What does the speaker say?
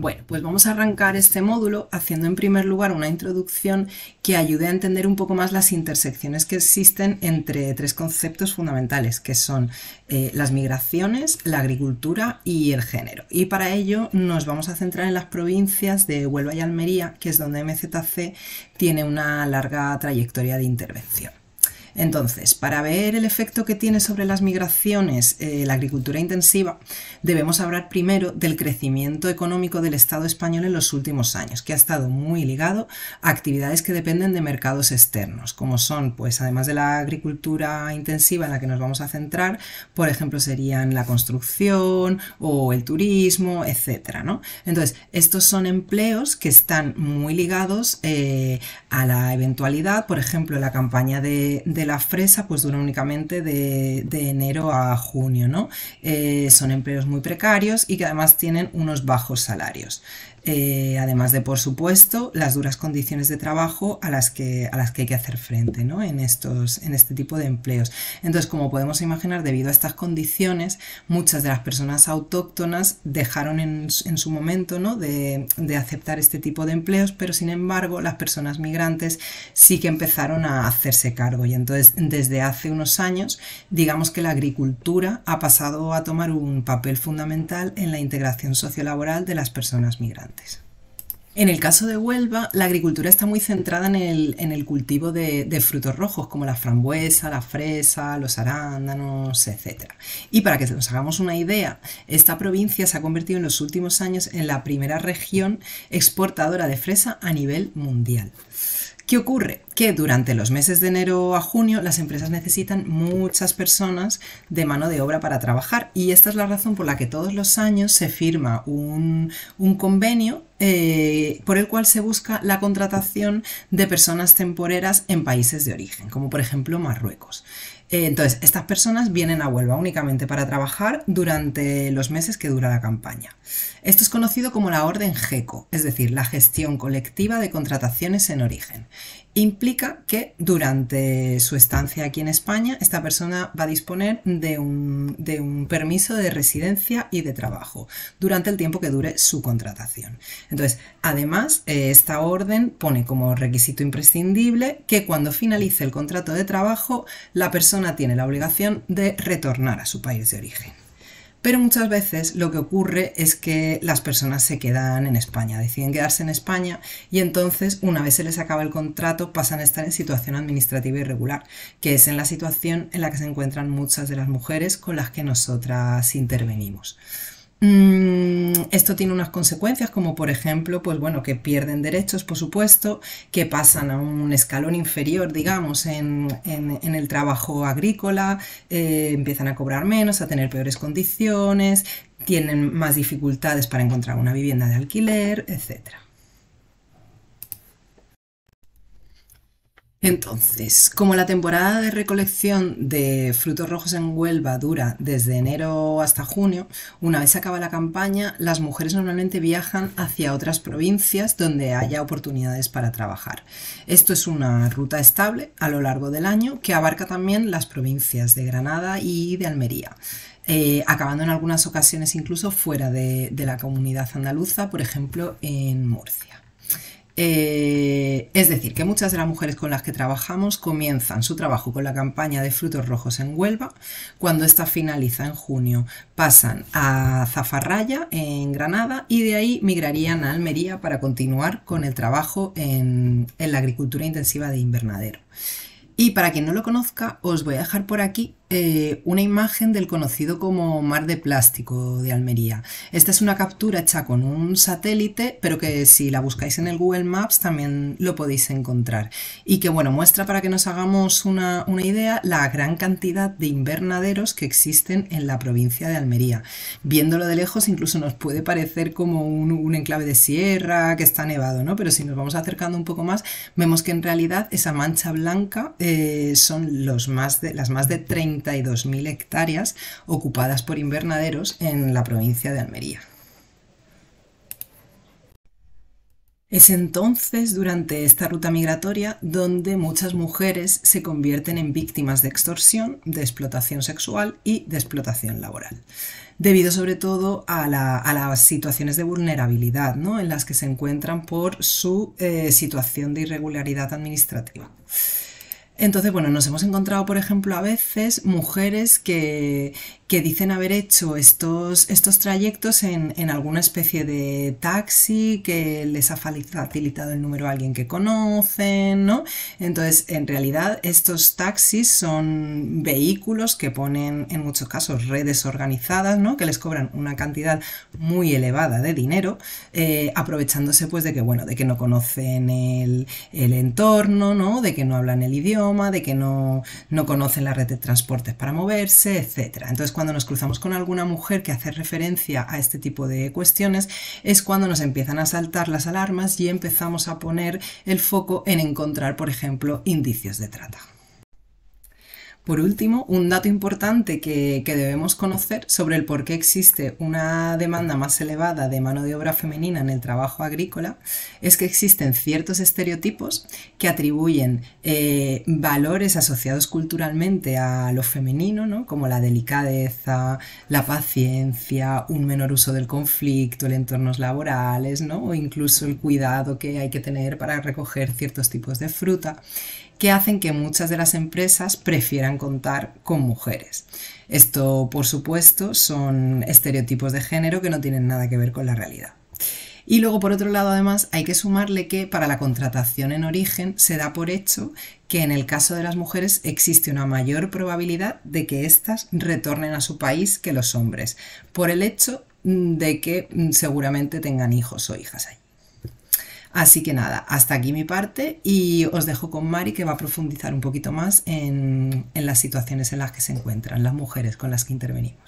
Bueno, pues vamos a arrancar este módulo haciendo en primer lugar una introducción que ayude a entender un poco más las intersecciones que existen entre tres conceptos fundamentales, que son eh, las migraciones, la agricultura y el género. Y para ello nos vamos a centrar en las provincias de Huelva y Almería, que es donde MZC tiene una larga trayectoria de intervención. Entonces, para ver el efecto que tiene sobre las migraciones eh, la agricultura intensiva, debemos hablar primero del crecimiento económico del Estado español en los últimos años, que ha estado muy ligado a actividades que dependen de mercados externos, como son, pues, además de la agricultura intensiva en la que nos vamos a centrar, por ejemplo, serían la construcción o el turismo, etcétera, Entonces, estos son empleos que están muy ligados eh, a la eventualidad, por ejemplo, la campaña de, de la fresa pues dura únicamente de, enero a junio, ¿no? Eh, son empleos muy precarios y que además tienen unos bajos salarios. Eh, además de, por supuesto, las duras condiciones de trabajo a las que, hay que hacer frente en, estos, en este tipo de empleos. Entonces, como podemos imaginar, debido a estas condiciones, muchas de las personas autóctonas dejaron en, su momento ¿no? de, aceptar este tipo de empleos, pero sin embargo las personas migrantes sí que empezaron a hacerse cargo. Y entonces, desde hace unos años, digamos que la agricultura ha pasado a tomar un papel fundamental en la integración sociolaboral de las personas migrantes. En el caso de Huelva, la agricultura está muy centrada en el, cultivo de, de, frutos rojos, como la frambuesa, la fresa, los arándanos, etc. Y para que nos hagamos una idea, esta provincia se ha convertido en los últimos años en la primera región exportadora de fresa a nivel mundial. ¿Qué ocurre? Que durante los meses de enero a junio las empresas necesitan muchas personas de mano de obra para trabajar y esta es la razón por la que todos los años se firma un, convenio eh, por el cual se busca la contratación de personas temporeras en países de origen, como por ejemplo Marruecos. Eh, entonces, estas personas vienen a Huelva únicamente para trabajar durante los meses que dura la campaña. Esto es conocido como la Orden GECO, es decir, la gestión colectiva de contrataciones en origen, implica que durante su estancia aquí en España esta persona va a disponer de un, permiso de residencia y de trabajo durante el tiempo que dure su contratación. Entonces, además, eh, esta orden pone como requisito imprescindible que cuando finalice el contrato de trabajo, la persona tiene la obligación de retornar a su país de origen. Pero muchas veces lo que ocurre es que las personas se quedan en España, deciden quedarse en España y entonces una vez se les acaba el contrato pasan a estar en situación administrativa irregular, que es en la situación en la que se encuentran muchas de las mujeres con las que nosotras intervenimos. Mm, esto tiene unas consecuencias, como por ejemplo, pues bueno, que pierden derechos, por supuesto, que pasan a un escalón inferior, digamos, en, el trabajo agrícola, eh, empiezan a cobrar menos, a tener peores condiciones, tienen más dificultades para encontrar una vivienda de alquiler, etcétera. Entonces, como la temporada de recolección de frutos rojos en Huelva dura desde enero hasta junio, una vez acaba la campaña, las mujeres normalmente viajan hacia otras provincias donde haya oportunidades para trabajar. Esto es una ruta estable a lo largo del año que abarca también las provincias de Granada y de Almería. Eh, acabando en algunas ocasiones incluso fuera de la comunidad andaluza, por ejemplo en Murcia. Eh, es decir, que muchas de las mujeres con las que trabajamos comienzan su trabajo con la campaña de frutos rojos en Huelva. Cuando esta finaliza en junio, pasan a Zafarraya en Granada y de ahí migrarían a Almería para continuar con el trabajo en, en la agricultura intensiva de invernadero. Y para quien no lo conozca, os voy a dejar por aquí eh, una imagen del conocido como Mar de Plástico de Almería. Esta es una captura hecha con un satélite, pero que si la buscáis en el Google Maps también lo podéis encontrar. Y que bueno, muestra para que nos hagamos una, idea la gran cantidad de invernaderos que existen en la provincia de Almería. Viéndolo de lejos incluso nos puede parecer como un, enclave de sierra que está nevado, ¿no? Pero si nos vamos acercando un poco más, vemos que en realidad esa mancha blanca eh, son los más de, las más de 30 32.000 hectáreas ocupadas por invernaderos en la provincia de Almería. Es entonces, durante esta ruta migratoria, donde muchas mujeres se convierten en víctimas de extorsión, de explotación sexual y de explotación laboral, debido sobre todo a, las situaciones de vulnerabilidad ¿no? en las que se encuentran por su eh, situación de irregularidad administrativa. Entonces, bueno, nos hemos encontrado, por ejemplo, a veces mujeres que, dicen haber hecho estos, estos trayectos en, alguna especie de taxi que les ha facilitado el número a alguien que conocen, ¿no? Entonces, en realidad, estos taxis son vehículos que ponen, en muchos casos, redes organizadas, ¿no? Que les cobran una cantidad muy elevada de dinero, eh, aprovechándose, pues, de que, bueno, de que no conocen el, el entorno, ¿no? De que no hablan el idioma de que no, no conocen la red de transportes para moverse, etc. Entonces, cuando nos cruzamos con alguna mujer que hace referencia a este tipo de cuestiones, es cuando nos empiezan a saltar las alarmas y empezamos a poner el foco en encontrar, por ejemplo, indicios de trata. Por último, un dato importante que, debemos conocer sobre el por qué existe una demanda más elevada de mano de obra femenina en el trabajo agrícola es que existen ciertos estereotipos que atribuyen eh, valores asociados culturalmente a lo femenino, ¿no? como la delicadeza, la paciencia, un menor uso del conflicto en entornos laborales ¿no? o incluso el cuidado que hay que tener para recoger ciertos tipos de fruta que hacen que muchas de las empresas prefieran contar con mujeres. Esto, por supuesto, son estereotipos de género que no tienen nada que ver con la realidad. Y luego, por otro lado, además, hay que sumarle que para la contratación en origen se da por hecho que en el caso de las mujeres existe una mayor probabilidad de que éstas retornen a su país que los hombres, por el hecho de que mm, seguramente tengan hijos o hijas allí. Así que nada, hasta aquí mi parte y os dejo con Mari que va a profundizar un poquito más en, en las situaciones en las que se encuentran las mujeres con las que intervenimos.